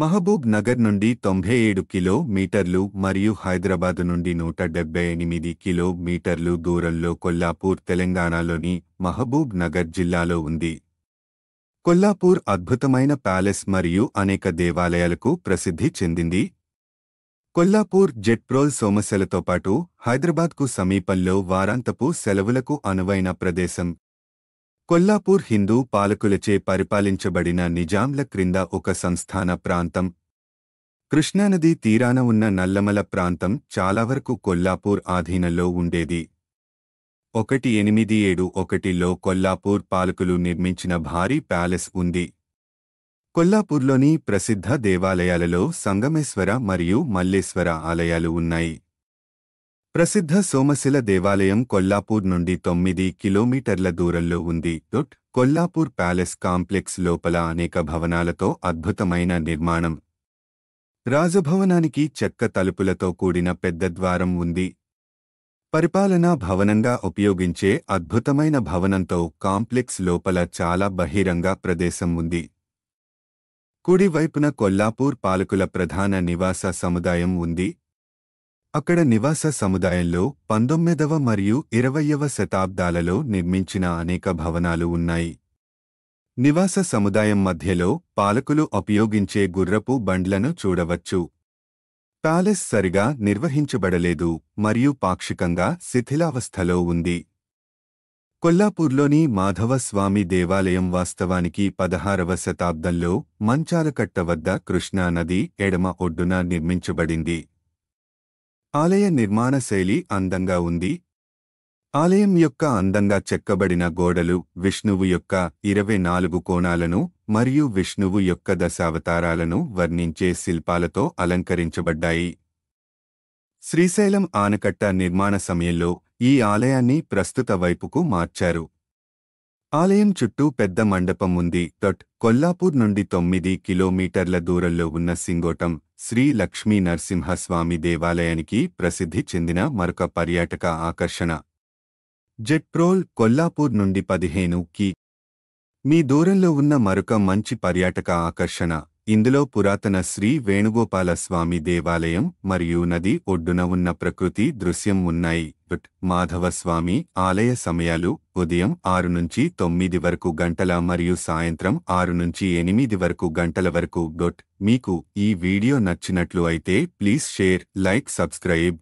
మహబూబ్ నగర్ నుండి తొంభై ఏడు కిలోమీటర్లు మరియు హైదరాబాద్ నుండి నూట డెబ్బై ఎనిమిది కిలోమీటర్లు దూరంలో కొల్లాపూర్ తెలంగాణలోని మహబూబ్ నగర్ జిల్లాలో ఉంది కొల్లాపూర్ అద్భుతమైన ప్యాలెస్ మరియు అనేక దేవాలయాలకు ప్రసిద్ధి చెందింది కొల్లాపూర్ జెట్ప్రోల్ సోమశలతో పాటు హైదరాబాద్కు సమీపంలో వారాంతపు సెలవులకు అనువైన ప్రదేశం కొల్లాపూర్ హిందూ పాలకులచే పరిపాలించబడిన నిజాంల క్రింద ఒక సంస్థాన ప్రాంతం కృష్ణానది తీరాన ఉన్న నల్లమల ప్రాంతం చాలావరకు కొల్లాపూర్ ఆధీనంలో ఉండేది ఒకటి ఎనిమిది ఏడు ఒకటిలో కొల్లాపూర్ పాలకులు నిర్మించిన భారీ ప్యాలెస్ ఉంది కొల్లాపూర్లోని ప్రసిద్ధ దేవాలయాలలో సంగమేశ్వర మరియు మల్లేశ్వర ఆలయాలు ఉన్నాయి ప్రసిద్ధ సోమశిల దేవాలయం కొల్లాపూర్ నుండి తొమ్మిది కిలోమీటర్ల దూరంలో ఉంది డొట్ కొల్లాపూర్ ప్యాలెస్ కాంప్లెక్స్ లోపల అనేక భవనాలతో అద్భుతమైన నిర్మాణం రాజభవనానికి చెక్క తలుపులతో కూడిన పెద్ద ద్వారం ఉంది పరిపాలనా భవనంగా ఉపయోగించే అద్భుతమైన భవనంతో కాంప్లెక్స్ లోపల చాలా బహిరంగ ప్రదేశం ఉంది కుడివైపున కొల్లాపూర్ పాలకుల ప్రధాన నివాస సముదాయం ఉంది అక్కడ నివాస సముదాయంలో పంతొమ్మిదవ మరియు ఇరవయవ శతాబ్దాలలో నిర్మించిన అనేక భవనాలు ఉన్నాయి నివాస సముదాయం మధ్యలో పాలకులు ఉపయోగించే గుర్రపు బండ్లను చూడవచ్చు ప్యాలెస్ సరిగా నిర్వహించబడలేదు మరియు పాక్షికంగా శిథిలావస్థలో ఉంది కొల్లాపూర్లోని మాధవస్వామి దేవాలయం వాస్తవానికి పదహారవ శతాబ్దంలో మంచాలకట్ట వద్ద కృష్ణానది ఎడమ ఒడ్డున నిర్మించబడింది ఆలయ నిర్మాణ శైలి అందంగా ఉంది ఆలయం యొక్క అందంగా చెక్కబడిన గోడలు విష్ణువు యొక్క ఇరవై నాలుగు కోణాలను మరియు విష్ణువు యొక్క దశావతారాలను వర్ణించే శిల్పాలతో అలంకరించబడ్డాయి శ్రీశైలం ఆనకట్ట నిర్మాణ సమయంలో ఈ ఆలయాన్ని ప్రస్తుత వైపుకు మార్చారు ఆలయం చుట్టూ పెద్ద మండపం ఉంది తట్ కొల్లాపూర్ నుండి తొమ్మిది కిలోమీటర్ల దూరంలో ఉన్న సింగోటం శ్రీ లక్ష్మీ నరసింహస్వామి దేవాలయానికి ప్రసిద్ధి చెందిన మరొక పర్యాటక ఆకర్షణ జెట్ప్రోల్ కొల్లాపూర్ నుండి పదిహేను కి మీ దూరంలో ఉన్న మరొక మంచి పర్యాటక ఆకర్షణ ఇందులో పురాతన శ్రీ వేణుగోపాల స్వామి దేవాలయం మరియు నది ఒడ్డున ఉన్న ప్రకృతి దృశ్యం ఉన్నాయి మాధవస్వామి ఆలయ సమయాలు ఉదయం ఆరు నుంచి తొమ్మిది వరకు గంటల మరియు సాయంత్రం ఆరు నుంచి ఎనిమిది వరకు గంటల వరకు డొట్ మీకు ఈ వీడియో నచ్చినట్లు అయితే ప్లీజ్ షేర్ లైక్ సబ్స్క్రైబ్